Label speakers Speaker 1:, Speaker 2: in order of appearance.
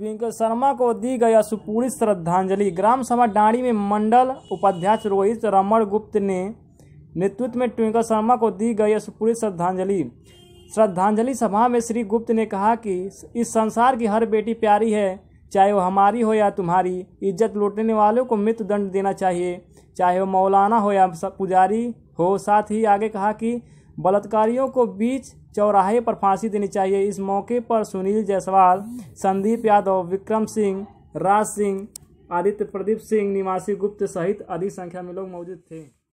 Speaker 1: twinkle Sharma को दी गई सुपूरित श्रद्धांजलि ग्राम सभा डांडी में मंडल उपाध्यक्ष रोहित रमण गुप्त ने नेतृत्व में ट्विंकल शर्मा को दी गई सुपूरित श्रद्धांजलि श्रद्धांजलि सभा में श्री गुप्त ने कहा कि इस संसार की हर बेटी प्यारी है चाहे वो हमारी हो या तुम्हारी इज्जत लूटने वालों को मृत्युदंड देना चाहिए चाहे वो मौलाना हो या पुजारी हो साथ ही आगे कहा कि बलात्कारियों को बीच चौराहे पर फांसी देनी चाहिए इस मौके पर सुनील जायसवाल संदीप यादव विक्रम सिंह राज सिंह आदित्य प्रदीप सिंह निवासी गुप्त सहित अधिक संख्या में लोग मौजूद थे